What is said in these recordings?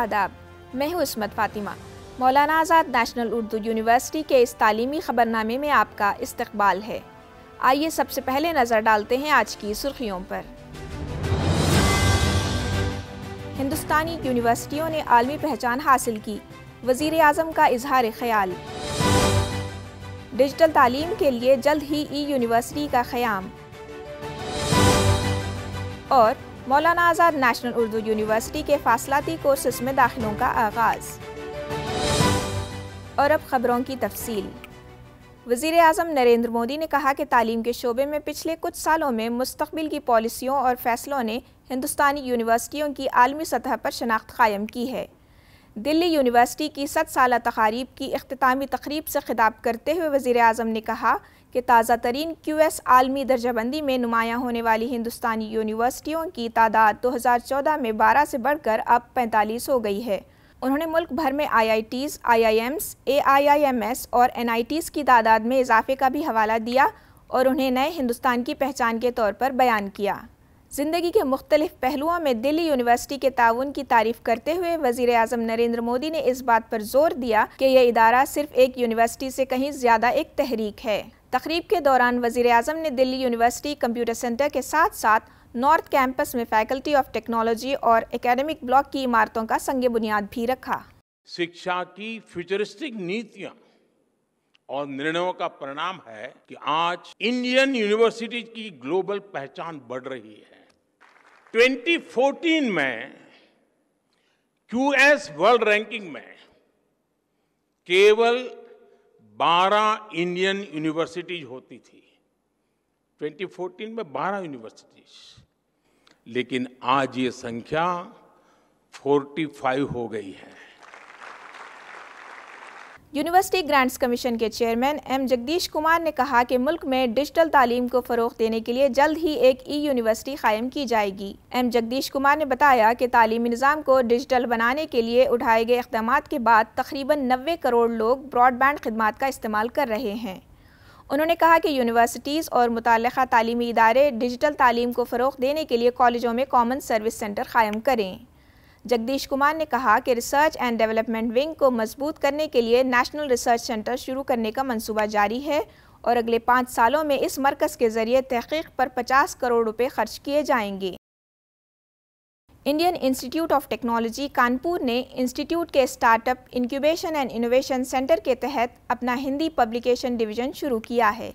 आदाब मैं हूँ उस्मत फ़ातिमा मौलाना आज़ाद नेशनल उर्दू यूनिवर्सिटी के इस तालीमी ख़बरनामे में आपका इस्तकबाल है आइए सबसे पहले नज़र डालते हैं आज की सुर्खियों पर हिंदुस्तानी यूनिवर्सिटियों ने आलमी पहचान हासिल की वज़ी अजम का इजहार ख्याल डिजिटल तालीम के लिए जल्द ही ई यूनिवर्सिटी का क़्याम और मौलाना आज़ाद नेशनल उर्दू यूनिवर्सिटी के फासलाती कोर्सेस में दाखिलों का आगाज़ और अब ख़बरों की तफसील वजीर अजम नरेंद्र मोदी ने कहा कि तालीम के शोबे में पिछले कुछ सालों में मुस्तबिल की पॉलिसियों और फैसलों ने हिंदुस्तानी यूनिवर्सिटियों की आलमी सतह पर शनाख्त कायम की है दिल्ली यूनिवर्सिटी की सत साल तकारीब की अख्तामी तकरीब से खिताब करते हुए वजीर अजम ने कहा कि ताज़ा तरीन क्यू एस आलमी दर्जाबंदी में नुमाया होने वाली हिंदुस्तानी यूनिवर्सिटियों की तादाद दो हज़ार चौदह में बारह से बढ़कर अब पैंतालीस हो गई है उन्होंने मुल्क भर में I I Ts I I Ms A I I M S और एन आई टीज़ की तादाद में इजाफे का भी हवाला दिया और उन्हें नए हिंदुस्तान की पहचान के तौर पर बयान किया ज़िंदगी के मुख्तलिफ पहलुओं में दिल्ली यूनिवर्सिटी के ताउन की तारीफ करते हुए वजीर अजम नरेंद्र मोदी ने इस बात पर जोर दिया कि यह इदारा सिर्फ एक यूनिवर्सिटी से कहीं ज़्यादा एक तहरीक है तकरीब के दौरान वजीर अजम ने दिल्ली यूनिवर्सिटी कंप्यूटर सेंटर के साथ साथ नॉर्थ कैंपस में फैकल्टी ऑफ टेक्नोलॉजी और एकेडमिक ब्लॉक की इमारतों का संग बुनियाद भी रखा शिक्षा की फ्यूचरिस्टिक नीतियाँ और निर्णयों का परिणाम है कि आज इंडियन यूनिवर्सिटी की ग्लोबल पहचान बढ़ रही है 2014 में क्यूएस वर्ल्ड रैंकिंग में केवल 12 इंडियन यूनिवर्सिटीज होती थी 2014 में 12 यूनिवर्सिटीज लेकिन आज ये संख्या 45 हो गई है यूनिवर्सिटी ग्रांट्स कमीशन के चेयरमैन एम जगदीश कुमार ने कहा कि मुल्क में डिजिटल तालीम को फ़रोग देने के लिए जल्द ही एक ई यूनिवर्सिटी कायम की जाएगी एम जगदीश कुमार ने बताया कि तालीमी निज़ाम को डिजिटल बनाने के लिए उठाए गए इकदाम के बाद तकरीबन नबे करोड़ लोग ब्रॉडबैंड खदमात का इस्तेमाल कर रहे हैं उन्होंने कहा कि यूनिवर्सिटीज़ और मुतल तलीमी इदारे डिजिटल तालीम को फ़रोग देने के लिए कॉलेजों में कॉमन सर्विस सेंटर कायम करें जगदीश कुमार ने कहा कि रिसर्च एंड डेवलपमेंट विंग को मजबूत करने के लिए नेशनल रिसर्च सेंटर शुरू करने का मंसूबा जारी है और अगले पाँच सालों में इस मरकज़ के ज़रिए तहकीक पर पचास करोड़ रुपये खर्च किए जाएंगे Indian institute of technology Kanpur ने इंस्टीट्यूट के startup incubation and innovation centre के तहत अपना हिंदी पब्लिकेशन डिवीज़न शुरू किया है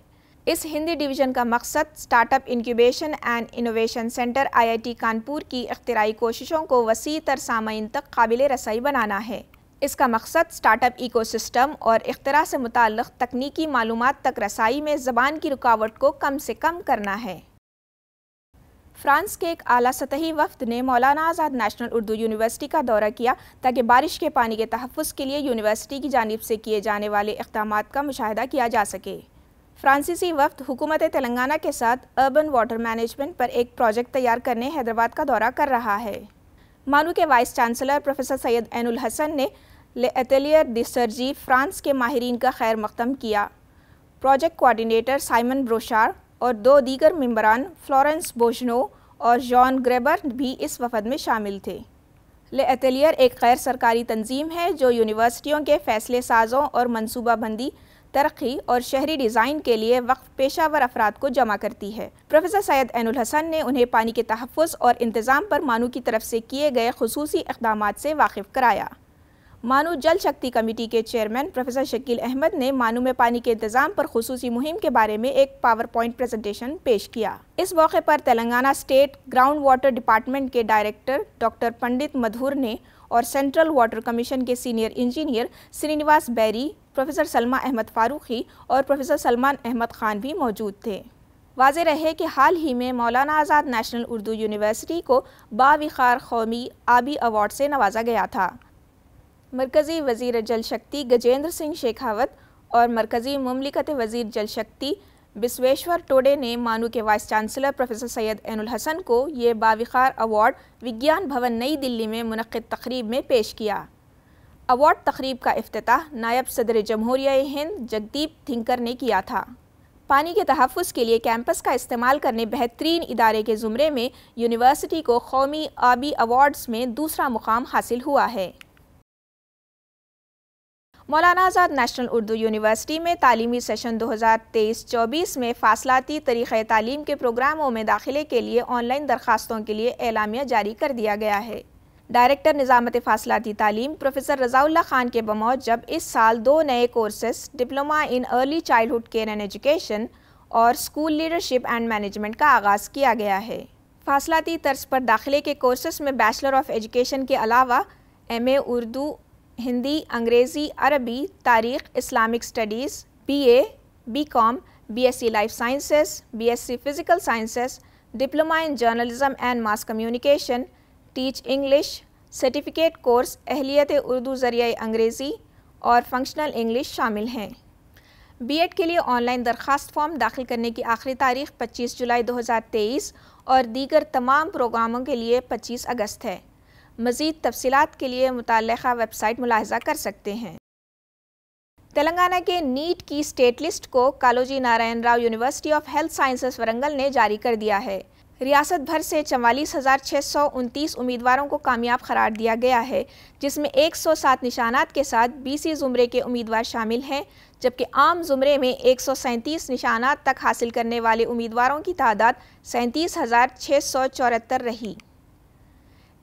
इस हिंदी डिवीज़न का मकसद startup incubation and innovation centre IIT Kanpur की अख्तराई कोशिशों को वसी तर सामीन तक काबिल रसाई बनाना है इसका मकसद स्टार्टअप इकोसिस्टम और इख्तरा से मुतल तकनीकी मालूम तक रसाई में ज़बान की रुकावट को कम से कम करना है फ्रांस के एक आला सतही वफद ने मौलाना आज़ाद नेशनल उर्दू यूनिवर्सिटी का दौरा किया ताकि बारिश के पानी के तहफ़ के लिए यूनिवर्सिटी की जानब से किए जाने वाले इकदाम का मुशाह किया जा सके फ्रांसीसी वफ्त हुकूमत तेलंगाना के साथ अर्बन वाटर मैनेजमेंट पर एक प्रोजेक्ट तैयार करने हैदराबाद का दौरा कर रहा है मानू के vice chancellor professor Syed Ainul Hasan ने ले एतेलियर दिसर्जी फ्रांस के माहरीन का खैर मकदम किया प्रोजेक्ट कोऑर्डिनेटर साइमन ब्रोशार और दो दीगर मम्बरान फ्लोरेंस बोजनो और जॉन ग्रेबर भी इस वफद में शामिल थे ले एक गैर सरकारी तंजीम है जो यूनिवर्सिटियों के फैसले साजों और मनसूबाबंदी तरक्की और शहरी डिज़ाइन के लिए वक्फ पेशावर अफराद को जमा करती है प्रोफेसर सैयद एनुल हसन ने उन्हें पानी के तहफ़ और इंतज़ाम पर मानू की तरफ से किए गए खसूसी इकदाम से वाकिफ़ कराया मानू जल शक्ति कमेटी के चेयरमैन प्रोफेसर शकील अहमद ने मानू में पानी के इंतजाम पर खसूसी मुहिम के बारे में एक पावर पॉइंट प्रेजेंटेशन पेश किया इस मौके पर Telangana state ground water department के डायरेक्टर डॉक्टर पंडित मधुर ने और सेंट्रल वाटर कमीशन के senior engineer Srinivas Bairy professor Salma Ahmed Farooqui और प्रोफेसर सलमान अहमद खान भी मौजूद थे वाज रहे कि हाल ही में मौलाना आज़ाद नेशनल उर्दू यूनिवर्सिटी को बाविखार कौमी आबी अवार्ड से नवाजा गया था मरकज़ी वज़ी जल शक्ति गजेंद्र सिंह शेखावत और मरकज़ी ममलिकत वज़ी जल शक्ति बिस्वेश्वर टोडे ने मानू के vice chancellor professor Syed Ainul Hasan को ये बाविखार अवार्ड विज्ञान भवन नई दिल्ली में मनद तकरीब में पेश किया अवार्ड तकरीब का अफ्ताह नायब सदर जमहूरिया हिंद जगदीप थिंकर ने किया था पानी के तहफ़ के लिए कैंपस का इस्तेमाल करने बेहतरीन इदारे के ज़ुमरे में यूनिवर्सिटी को कौमी आबी अवार्ड्स में दूसरा मुकाम हासिल हुआ है मौलाना आज़ाद नेशनल उर्दू यूनिवर्सिटी में तालीमी सेशन 2023-24 में फासलाती तरीक़ तालीम के प्रोग्रामों में दाखिले के लिए ऑनलाइन दरखास्तों के लिए एलामिया जारी कर दिया गया है डायरेक्टर निज़ामत फासलाती तालीम प्रोफेसर रज़ाउल्ला ख़ान के बमौत जब इस साल दो नए courses diploma in early childhood care and education और स्कूल लीडरशिप एंड मैनेजमेंट का आगाज़ किया गया है फासलाती तर्ज पर दाखिले के कोर्सेस में बैचलर ऑफ एजुकेशन के अलावा एम उर्दू हिंदी अंग्रेज़ी अरबी तारीख़ Islamic studies BA, BCom, BSc life sciences BSc physical sciences diploma in journalism and mass communication teach English certificate course अहलियत उर्दू ज़रिए अंग्रेज़ी और फंक्शनल इंग्लिश शामिल हैं बीएड के लिए ऑनलाइन दरख्वास्त फॉर्म दाखिल करने की आखिरी तारीख 25 जुलाई 2023 और दीगर तमाम प्रोग्रामों के लिए 25 अगस्त है मज़ीद तफसीत के लिए मुतल वेबसाइट मुलाजा कर सकते हैं तेलंगाना के नीट की स्टेट लिस्ट को Kaloji Narayana Rao university of health sciences Warangal ने जारी कर दिया है रियासत भर से चवालीस हज़ार छः सौ उनतीस उम्मीदवारों को कामयाब करार दिया गया है जिसमें एक सौ सात निशानात के साथ बीसी ज़ुमरे के उम्मीदवार शामिल हैं जबकि आम ज़ुमरे में एक सौ सैंतीस निशानात तक हासिल करने वाले उम्मीदवारों की तादाद सैंतीस हज़ार छः सौ चौहत्तर रही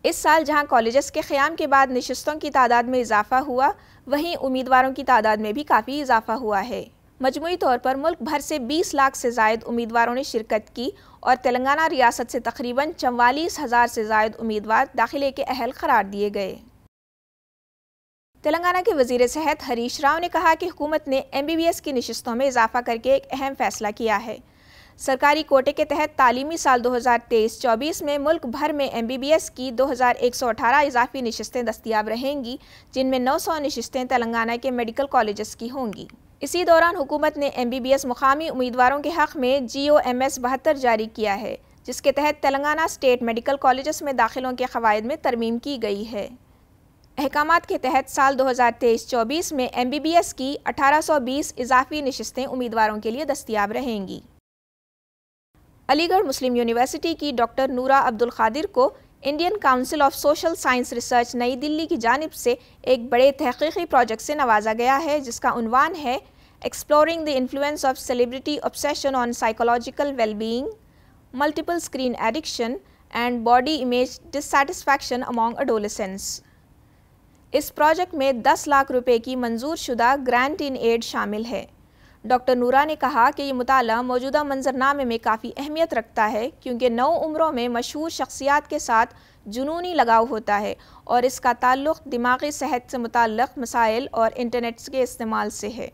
इस साल जहां कॉलेजेस के क़्याम के बाद नशस्तों की तादाद में इजाफा हुआ वहीं उम्मीदवारों की तादाद में भी काफ़ी इजाफा हुआ है मजमू तौर पर मुल्क भर से 20 लाख से जायद उम्मीदवारों ने शिरकत की और तेलंगाना रियासत से तकरीबन चवालीस हज़ार से जायद उम्मीदवार दाखिले के अहल करार दिए गए तेलंगाना के वजीर सेहत हरीश राव ने कहा कि हुकूमत ने एम बी बी एस की नशस्तों में इजाफा करके एक अहम फैसला किया है सरकारी कोटे के तहत तालीमी साल 2023-24 में मुल्क भर में एम की 2118 इजाफी नशस्तें दस्तियाब रहेंगी जिनमें 900 नशस्तें तेलंगाना के मेडिकल कॉलेज की होंगी इसी दौरान हुकूमत ने एम बी बी एस मुकामी उम्मीदवारों के हक़ में जी ओ एम एस बहत्तर जारी किया है जिसके तहत तेलंगाना स्टेट मेडिकल कॉलेज में दाखिलों के कवायद में तरमीम की गई है अहकाम के तहत साल 2023-24 में एम बी बी एस की 1820 इजाफी नशस्तें उम्मीदवारों के लिए दस्तियाब रहेंगी अलीगढ़ मुस्लिम यूनिवर्सिटी की डॉक्टर नूरा अब्दुल खादिर को Indian council of social science research New Delhi की जानब से एक बड़े तहकीकी प्रोजेक्ट से नवाजा गया है जिसका उनवान है exploring the influence of celebrity obsession on psychological wellbeing multiple screen addiction and body image dissatisfaction among adolescence इस प्रोजेक्ट में 10 लाख रुपए की मंजूर शुदा ग्रांट इन एड शामिल है डॉक्टर नूरा ने कहा कि ये मुताल मौजूदा मंजरनामे में काफ़ी अहमियत रखता है क्योंकि नौ उम्रों में मशहूर शख्सियात के साथ जुनूनी लगाव होता है और इसका ताल्लुक दिमागी सेहत से मुतल मसाइल और इंटरनेट के इस्तेमाल से है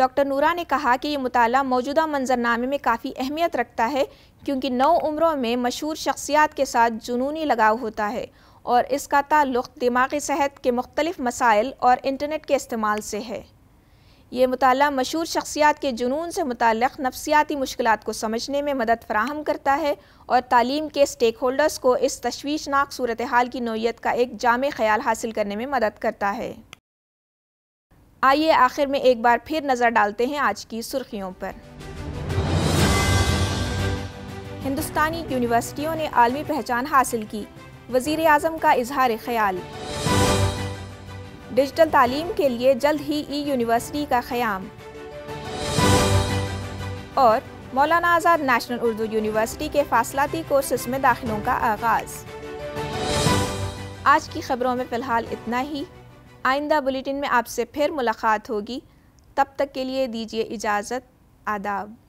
डॉक्टर नूरा ने कहा कि ये मुताल मौजूदा मंजरनामे में काफ़ी अहमियत रखता है क्योंकि नौ उम्रों में मशहूर शख्सियात के साथ जुनूनी लगाव होता है और इसका ताल्लुक दिमागी सेहत के मुख्तलिफ़ मसाइल और इंटरनेट के इस्तेमाल से है ये मताल मशहूर शख्सियात के जुनून से मुतल नफसियाती मुश्किल को समझने में मदद फराहम करता है और तालीम के स्टेक होल्डर्स को इस तशवीशनाक सूरत हाल की नोयत का एक जाम ख्याल हासिल करने में मदद करता है आइए आखिर में एक बार फिर नज़र डालते हैं आज की सुर्खियों पर हिंदुस्तानी यूनिवर्सिटियों ने आलमी पहचान हासिल की वजीर अजम का इजहार ख्याल डिजिटल तालीम के लिए जल्द ही ई यूनिवर्सिटी का क़्याम और मौलाना आज़ाद नेशनल उर्दू यूनिवर्सिटी के फासलाती कोर्सेस में दाखिलों का आगाज़ आज की ख़बरों में फ़िलहाल इतना ही आइंदा बुलेटिन में आपसे फिर मुलाकात होगी तब तक के लिए दीजिए इजाज़त आदाब